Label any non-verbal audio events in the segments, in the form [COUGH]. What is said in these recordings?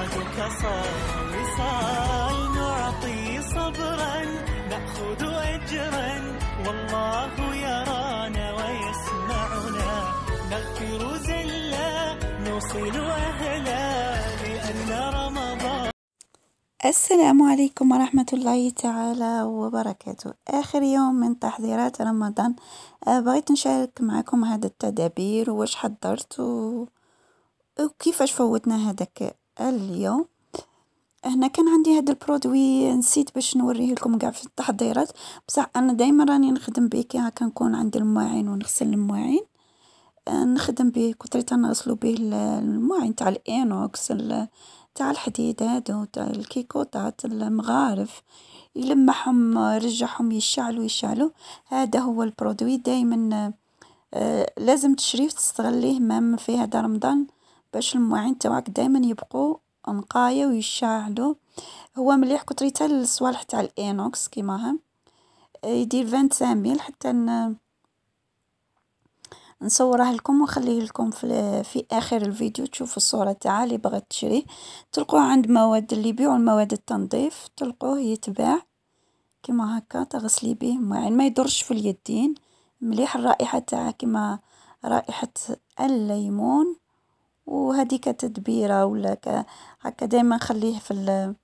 بعدك صار وصال نعطي صبرا نأخذ أجرا والله يرانا ويسمعنا نغفر زلا نوصل أهلا لأن رمضان السلام عليكم ورحمة الله تعالى وبركاته آخر يوم من تحضيرات رمضان آه، بغيت نشارك معكم هذا التدابير واش حضرت و... وكيفاش فوتنا هذاك اليوم هنا كان عندي هاد البرودوي نسيت باش نوريه لكم كاع في التحضيرات بصح انا دائما راني نخدم به كي هكا نكون عندي المواعين ونغسل المواعين آه، نخدم به كثرت نغسلو به المواعين تاع الانوكس تاع الحديد هادو تاع الكيكوطات المغارف يلمحهم رجعهم يشعلو يشعلو هذا هو البرودوي دائما آه، لازم تشريف تستغليه مام في هذا رمضان باش المواعين تاعك دائما يبقوا نقاية ويشاعلوا هو مليح كتريته للصوالح تاع الانوكس كيما هم آه، يدير 25 ميل حتى ن... نصوره لكم ونخليه لكم في, في اخر الفيديو تشوفوا الصوره تاعه اللي بغيت تشريه تلقوه عند مواد اللي يبيعوا المواد التنظيف تلقوه يتباع كيما هكا تغسلي به المواعين ما يضرش في اليدين مليح الرائحه تاعه كيما رائحه الليمون وهذه كتدبيره ولا هكا دائما خليه في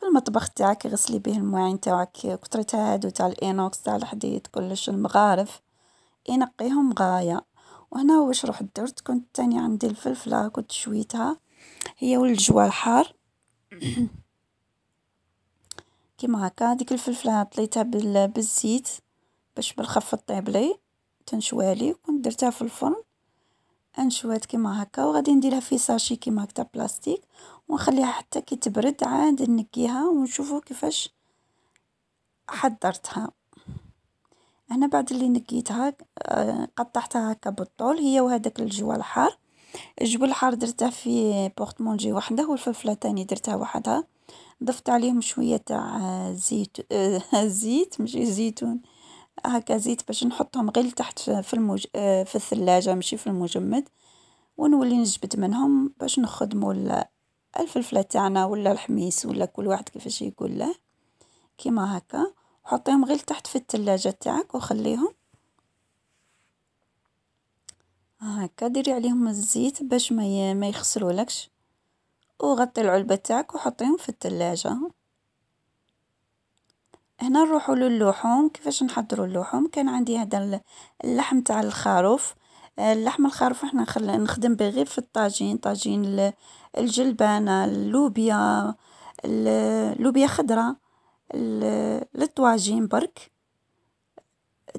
في المطبخ تاعك غسلي به المواعين تاعك كثرتها هادو تاع الانوكس تاع الحديد كلش المغارف ينقيهم غايه وهنا واش روح درت كنت تاني عندي الفلفله كنت شويتها هي والجوا الحار [COUGHS] كيما هكا هذيك الفلفله طليتها بالزيت باش بالخف طيب لي تنشوالي كنت درتها في الفرن انشوات كيما هكا وغادي نديرها في ساشي كيما هكا بلاستيك ونخليها حتى كي تبرد عاد نكيها ونشوفوا كيفاش حضرتها هنا بعد اللي نكيتها آه، قطعتها هكا بالطول هي وهذاك الجوا الحار الجوا الحار درته في بورتمونجي وحده والفلفله تاني درتها وحدها ضفت عليهم شويه تاع زيت آه، [LAUGHS] زيت ماشي زيتون هكا زيت باش نحطهم غير لتحت في المج... في الثلاجة ماشي في المجمد ونولي نجبد منهم باش نخدمو الفلفله تاعنا ولا الحميس ولا كل واحد كيفاش يقول له كيما هكا حطيهم غير تحت في الثلاجه تاعك وخليهم هكا ديري عليهم الزيت باش ما ما يخسرولكش وغطي العلبه تاعك وحطيهم في الثلاجه هنا نروحوا للحوم كيفاش نحضروا اللحوم كان عندي هذا اللحم تاع الخروف آه، اللحم الخروف احنا نخدم به غير في الطاجين طاجين الجلبانه اللوبيا اللوبيا خضراء الطواجين برك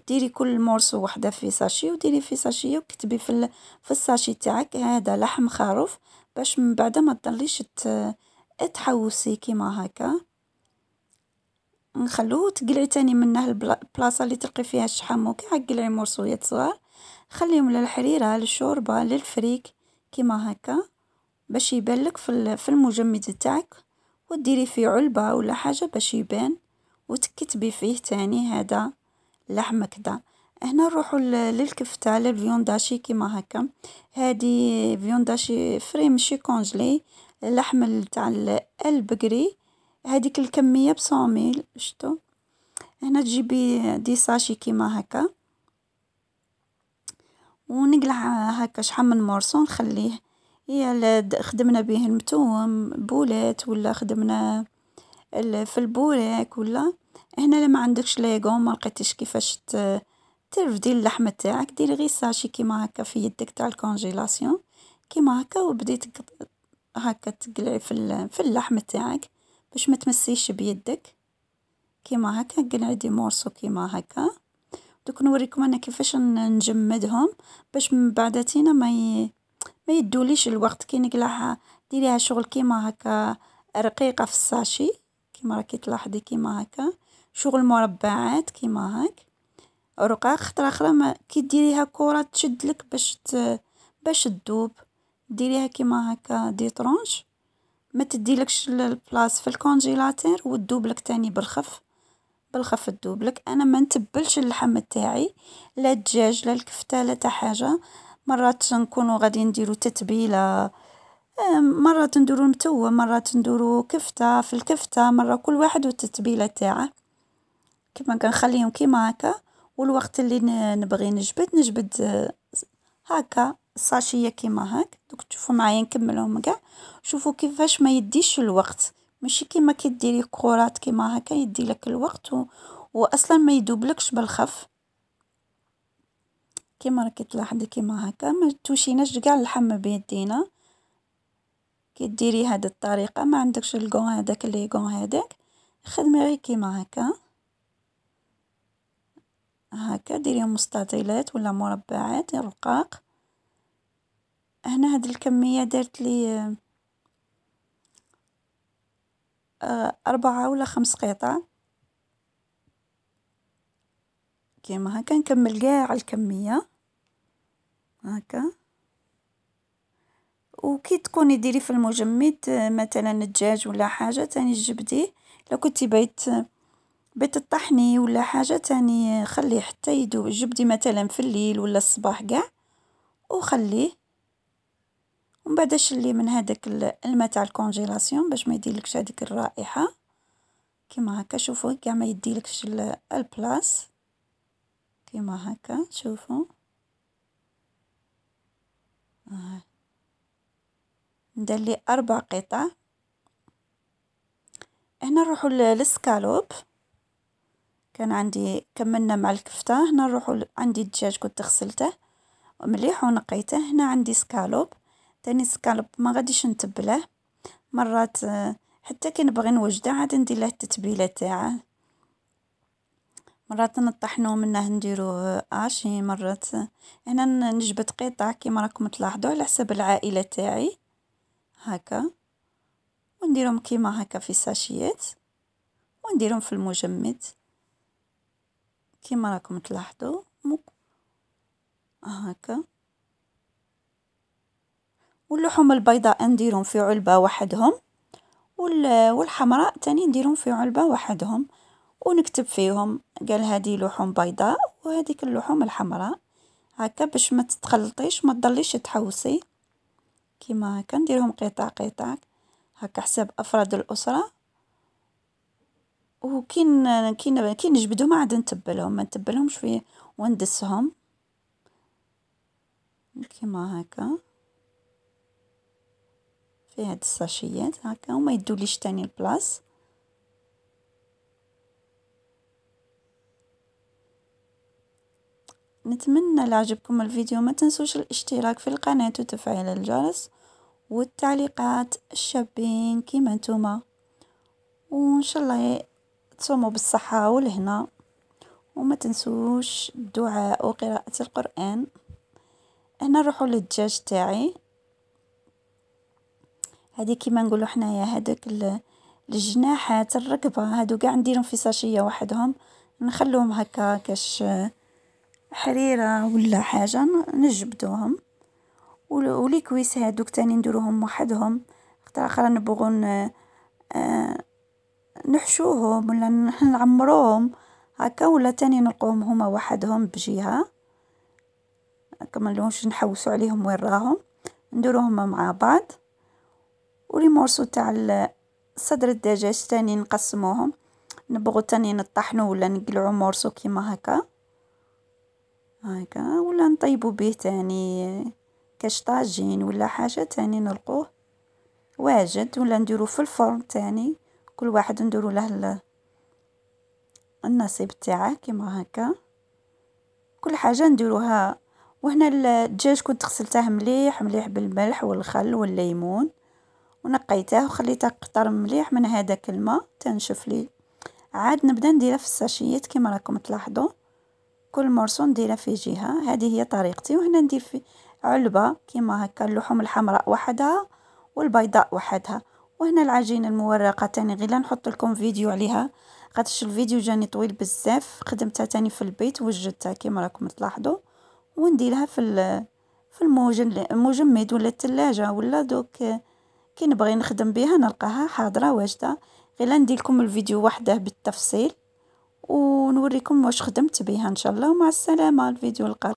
ديري كل مورسو وحده في ساشي وديري في ساشي وكتبي في في الساشي تاعك هذا لحم خروف باش من بعد ما تضليش تحوسي كيما هكا نخلوه تقلعي تاني منه البلاصه اللي تلقي فيها الشحم وكاع قلعي مرصويات صغار خليهم للحريره للشوربه للفريك كيما هكا باش يبان لك في المجمد تاعك وديري فيه علبه ولا حاجه باش يبان وتكتبي فيه تاني هذا اللحم كدا هنا نروحوا للكفته للفيونداشي كيما هكا هادي فيونداشي فريم شي كونجلي اللحم تاع البقري هاديك الكمية ميل شتو هنا تجيبي دي ساشي كيما هكا ونقلع هكا شحال من مورسون نخليه هي خدمنا به المتوم بولات ولا خدمنا في البوراك ولا هنا لما عندكش ليغو ما لقيتيش كيفاش ترفدي اللحم تاعك ديري غير ساشي كيما هكا في يدك تاع الكونجيلاسيون كيما هكا وبديت هكا تقلعي في اللحم تاعك باش ما تمسيش بيدك كيما هكا كنعدي مورسو كيما هكا دوك نوريكم انا كيفاش نجمدهم باش من بعد تينا ما ي... ما يدوليش الوقت كي نقلعها ديريها شغل كيما هكا رقيقه في الساشي كيما راكي تلاحظي كيما هكا شغل مربعات كيما هاك رقاق خطره اخرى ما كي ديريها كره تشد لك باش ت... باش تذوب ديريها كيما هكا دي طرونش ما تديلكش البلاص في الكونجيلاتير وتذوبلك تاني بالخف بالخف تدوبلك انا ما نتبلش اللحم تاعي لا الدجاج لا الكفته لا حاجه مرات نكونوا غادي نديروا تتبيله مرات نديرو متو مرات نديرو كفته في الكفته مره كل واحد والتتبيله تاعه كيما كنخليهم كيما هكا والوقت اللي نبغي نجبد نجبد آه، هكا الساشيه كيما هاك دوك تشوفوا معايا نكملهم كاع شوفوا كيفاش ما يديش الوقت ماشي كيما كديري كرات كيما هكا يدي لك الوقت و... واصلا ما يدوبلكش بالخف كيما راكي تلاحظي كيما هكا ما توشيناش كاع اللحم بيدينا كي ديري هاد الطريقه ما عندكش الكون هذاك اللي كون هذاك خدمي غير كيما هكا هكا ديريهم مستطيلات ولا مربعات رقاق هنا هاد الكمية دارت لي آه، أربعة ولا خمس قطع كيما هكا نكمل كاع الكمية هكا وكي تكوني ديري في المجمد آه، مثلا الدجاج ولا حاجه تاني جبديه لو كنتي بيت بيت الطحني ولا حاجه تاني خليه حتى يدوب جبدي مثلا في الليل ولا الصباح كاع وخليه ومن بعد شلي من هذاك الماء تاع الكونجيلاسيون باش ما يديلكش هذيك الرائحه كيما هكا شوفوا كاع ما يديلكش البلاص كيما هكا شوفوا آه. ندير لي اربع قطع هنا نروحوا للسكالوب كان عندي كملنا مع الكفته هنا نروحوا عندي الدجاج كنت غسلته مليح ونقيته هنا عندي سكالوب تاني سكالب ما غاديش نتبله مرات آه، حتى كي نبغي نوجده عاد ندير له التتبيله تاعه مرات نطحنو منه نديروه آه، اشي آه، مرات هنا نجبد قطع كيما راكم تلاحظوا على حسب العائله تاعي هكا ونديرهم كيما هكا في ساشيات ونديرهم في المجمد كيما راكم تلاحظوا هكا واللحوم البيضاء نديرهم في علبة وحدهم والحمراء تاني نديرهم في علبة وحدهم ونكتب فيهم قال هذه لحوم بيضاء وهذيك اللحوم الحمراء هكا باش ما تتخلطيش ما تضليش تحوسي كيما هكا نديرهم قطع قطع هكا حساب افراد الاسره وكين كين كي نجبدو ما عاد نتبلهم ما نتبلهمش فيه وندسهم كيما هكا في هاد الساشيات هكا وما يدوليش تاني البلاص نتمنى لعجبكم الفيديو ما تنسوش الاشتراك في القناة وتفعيل الجرس والتعليقات الشابين كيما نتوما وان شاء الله تصوموا بالصحة والهنا وما تنسوش الدعاء وقراءة القرآن هنا نروحوا للدجاج تاعي هذه كيما نقولوا حنايا هذاك الجناحات الركبه هادو كاع نديرهم في ساشيه وحدهم نخلوهم هكا كاش حريره ولا حاجه نجبدوهم ولي كويس هادوك تاني نديروهم وحدهم خطره اخرى نبغوا آه، نحشوهم ولا نعمروهم هكا ولا تاني نلقوهم هما وحدهم بجهه كما ما نحوسوا عليهم وين راهم نديروهم مع بعض وريمورسو تاع صدر الدجاج تاني نقسموهم نبغو تاني نطحنو ولا نقلعو مورسو كيما هكا هكا ولا نطيبو به تاني كاش طاجين ولا حاجه تاني نلقوه واجد ولا نديرو في الفرن تاني كل واحد نديرو له النصيب تاعه كيما هكا كل حاجه نديروها وهنا الدجاج كنت غسلته مليح مليح بالملح والخل والليمون ونقيته وخليته قطر مليح من هذاك الماء تنشف لي عاد نبدا نديرها في الساشيات كما راكم تلاحظوا كل مرسو نديرها في جهه هذه هي طريقتي وهنا ندير في علبه كما هكا اللحوم الحمراء وحدها والبيضاء وحدها وهنا العجينه المورقه تاني غير نحط لكم فيديو عليها خاطرش الفيديو جاني طويل بزاف خدمتها تاني في البيت وجدتها كما راكم تلاحظوا ونديرها في في المجمد ولا الثلاجه ولا دوك كي نبغي نخدم بها نلقاها حاضرة واجدة غير نديرلكم الفيديو وحده بالتفصيل ونوريكم واش خدمت بها ان شاء الله ومع السلامه الفيديو القادم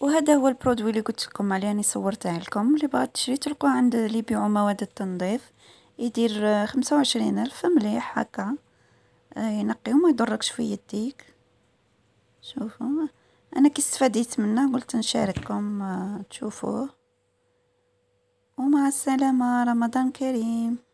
وهذا هو البرودوي اللي قلت لكم عليه راني صورته لكم اللي بغات تشري تلقوه عند اللي يبيعوا مواد التنظيف يدير خمسة وعشرين الف مليح هكا آه، ينقي وما يضركش في يديك شوفوا انا كي استفاديت منه قلت نشارككم آه، تشوفوه ومع السلامة رمضان كريم